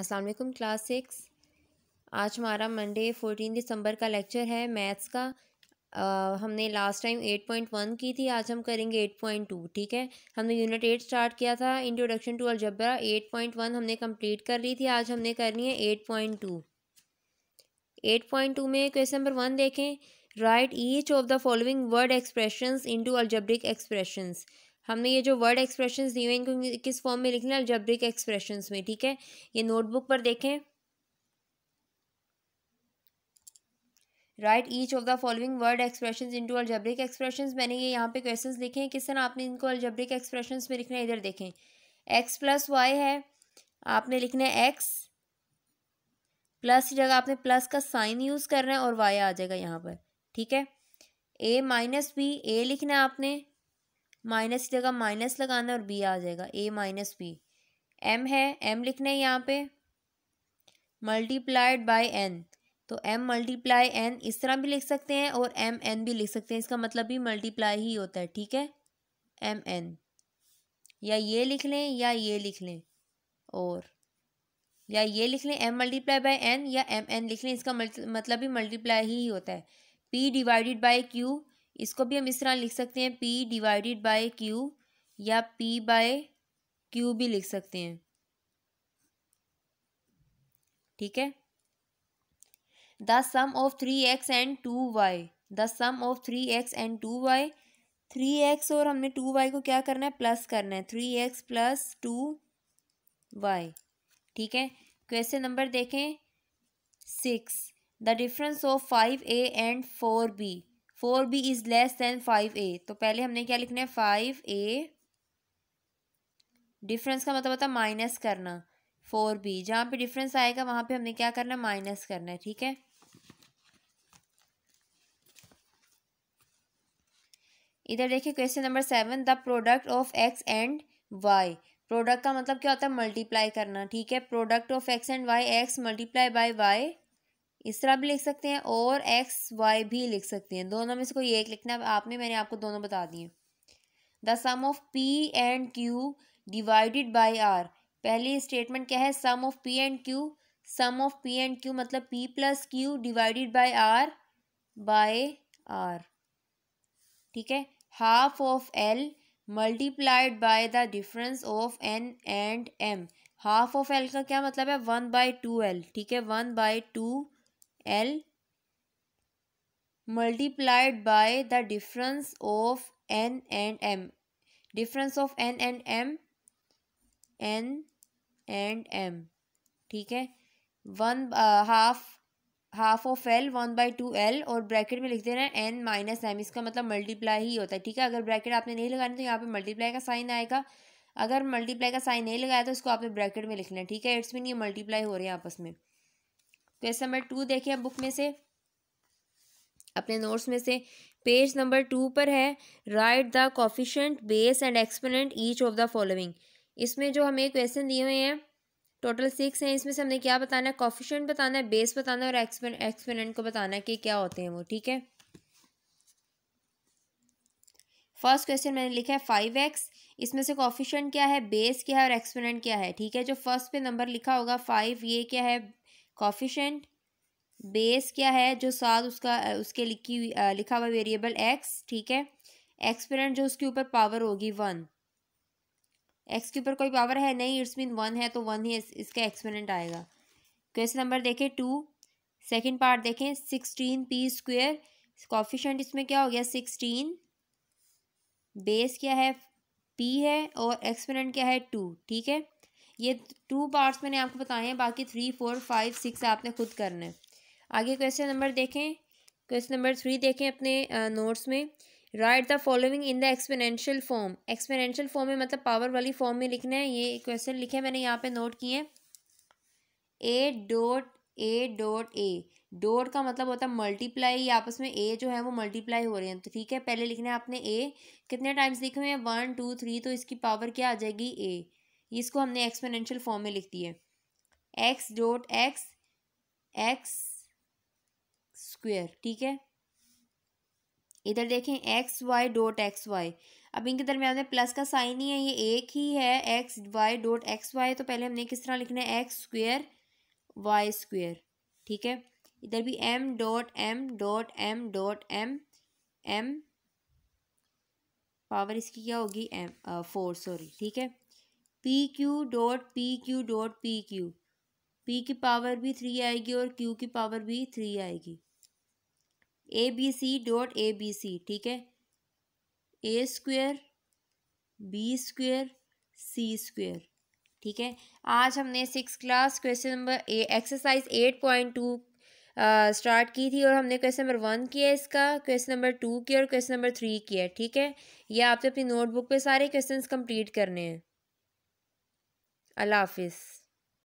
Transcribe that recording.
अस्सलाम class six आज हमारा मंडे फोर्टीन दिसंबर का लेक्चर है मैथ्स का आ, हमने last time eight point one की थी आज हम करेंगे एट पॉइंट टू ठीक है हमने यूनिट एट स्टार्ट किया था introduction to algebra eight point one हमने कंप्लीट कर ली थी आज हमने करनी है eight point two eight point two में क्वेश्चन नंबर वन देखें write each of the following word expressions into algebraic expressions हमने ये जो वर्ड एक्सप्रेशंस दिए हैं इनको किस फॉर्म में लिखना है अल्जब्रिक एक्सप्रेशंस में ठीक है ये नोटबुक पर देखें write each of the following word expression into algebraic expression मैंने ये यहाँ पे क्वेश्चन लिखे हैं किस तरह आपने इनको अल्जब्रिक एक्सप्रेशन में लिखना है इधर देखें एक्स प्लस वाई है आपने लिखना है एक्स प्लस की जगह आपने प्लस का साइन यूज़ करना है और वाई आ जाएगा यहाँ पर ठीक है ए माइनस बी ए लिखना है आपने माइनस की जगह माइनस लगाना है और बी आ जाएगा ए माइनस बी एम है एम लिखना है यहाँ पे मल्टीप्लाइड बाय एन तो एम मल्टीप्लाई एन इस तरह भी लिख सकते हैं और एम एन भी लिख सकते हैं इसका मतलब भी मल्टीप्लाई ही होता है ठीक है एम एन या ये लिख लें या ये लिख लें और या ये लिख लें एम मल्टीप्लाई बाई एन या एम एन लिख लें इसका मतलब भी मल्टीप्लाई ही होता है पी डिवाइडेड बाई क्यू इसको भी हम इस तरह लिख सकते हैं पी डिवाइडेड बाय क्यू या पी बाय क्यू भी लिख सकते हैं ठीक है the sum of three X and two Y the sum of three X and two Y three X और हमने टू वाई को क्या करना है प्लस करना है three X plus two Y ठीक है क्वेश्चन नंबर देखें six the difference of five A and four B four B is less than five A तो पहले हमने क्या लिखना है फाइव ए डिफरेंस का मतलब होता है माइनस करना फोर बी जहाँ पे डिफरेंस आएगा वहाँ पे हमने क्या करना है माइनस करना है ठीक है इधर देखिए question number seven the product of X and Y product का मतलब क्या होता है मल्टीप्लाई करना ठीक है product of X and Y X multiply by Y इस तरह भी लिख सकते हैं और एक्स वाई भी लिख सकते हैं दोनों में से कोई एक लिखना है आपने मैंने आपको दोनों बता दिए the sum of P and Q divided by R पहली स्टेटमेंट क्या है sum of P and Q sum of P and Q मतलब P plus Q divided by R by R ठीक है half of L multiplied by the difference of N and M half of L का क्या मतलब है one by two L ठीक है one by two L multiplied by the difference of N and M difference of N and M N and M ठीक है one half half of L one by two L और bracket में लिख देना N minus M इसका मतलब multiply ही होता है ठीक है अगर ब्रैकेट आपने नहीं लगानी तो यहाँ पे मल्टीप्लाई का साइन आएगा अगर मल्टीप्लाई का साइन नहीं लगाया तो इसको आपने ब्रैकेट में लिखना है ठीक है इट्स मीन ये मल्टीप्लाई हो रहे हैं आपस में क्वेश्चन नंबर टू देखिए बुक में से अपने नोट्स में से पेज नंबर टू पर है write the coefficient base and exponent each of the following इसमें जो हमें क्वेश्चन दिए हुए हैं टोटल सिक्स हैं इसमें से हमने क्या बताना है कॉफिशेंट बताना है बेस बताना है और एक्सपोनेंट को बताना है कि क्या होते हैं वो ठीक है फर्स्ट क्वेश्चन मैंने लिखा है फाइव एक्स इसमें से कॉफिशेंट क्या है बेस क्या है और एक्सपोनेंट क्या है ठीक है जो फर्स्ट पे नंबर लिखा होगा फाइव ये क्या है कॉफिशेंट बेस क्या है जो साथ उसका उसके लिखी लिखा हुआ वेरिएबल एक्स ठीक है एक्सपेरेंट जो उसके ऊपर पावर होगी वन एक्स के ऊपर कोई पावर है नहीं इट्स मीन वन है तो वन ही इस, इसका एक्सपेरेंट आएगा क्वेश्चन नंबर देखें टू सेकेंड पार्ट देखें सिक्सटीन पी स्क्वेयर कॉफिशेंट इसमें क्या हो गया सिक्सटीन बेस क्या है पी है और एक्सपेरेंट क्या है टू ठीक है ये टू पार्ट्स मैंने आपको बताए हैं बाकी थ्री फोर फाइव सिक्स आपने खुद करना है आगे क्वेश्चन नंबर देखें क्वेश्चन नंबर थ्री देखें अपने नोट्स में write the following in the exponential form exponential form में मतलब पावर वाली फॉर्म में लिखना है ये क्वेश्चन लिखे मैंने यहाँ पे नोट किए हैं A dot A dot A dot का मतलब होता है मल्टीप्लाई आपस में ए जो है वो मल्टीप्लाई हो रहे हैं तो ठीक है पहले लिखना है आपने ए कितने टाइम्स लिखे हुए हैं वन टू थ्री तो इसकी पावर क्या आ जाएगी ए इसको हमने एक्सपोनेंशियल फॉर्म में लिख दिए X dot X X square ठीक है इधर देखें X Y dot X Y अब इनके दरमियान में प्लस का साइन ही है ये एक ही है X Y dot X Y तो पहले हमने किस तरह लिखना है एक्स स्क्वेयर वाई स्क्वेयर ठीक है इधर भी M dot M dot M dot M M power इसकी क्या होगी एम फोर सॉरी ठीक है P Q dot P Q dot P Q P की पावर भी थ्री आएगी और क्यू की पावर भी थ्री आएगी A B C dot A B C ठीक है A square B square C square ठीक है आज हमने six class question number A exercise eight point to start की थी और हमने क्वेश्चन नंबर वन किया इसका क्वेश्चन नंबर टू किया और क्वेश्चन नंबर थ्री किया ठीक है ये आपने अपनी नोटबुक पे सारे क्वेश्चंस कंप्लीट करने हैं الافيس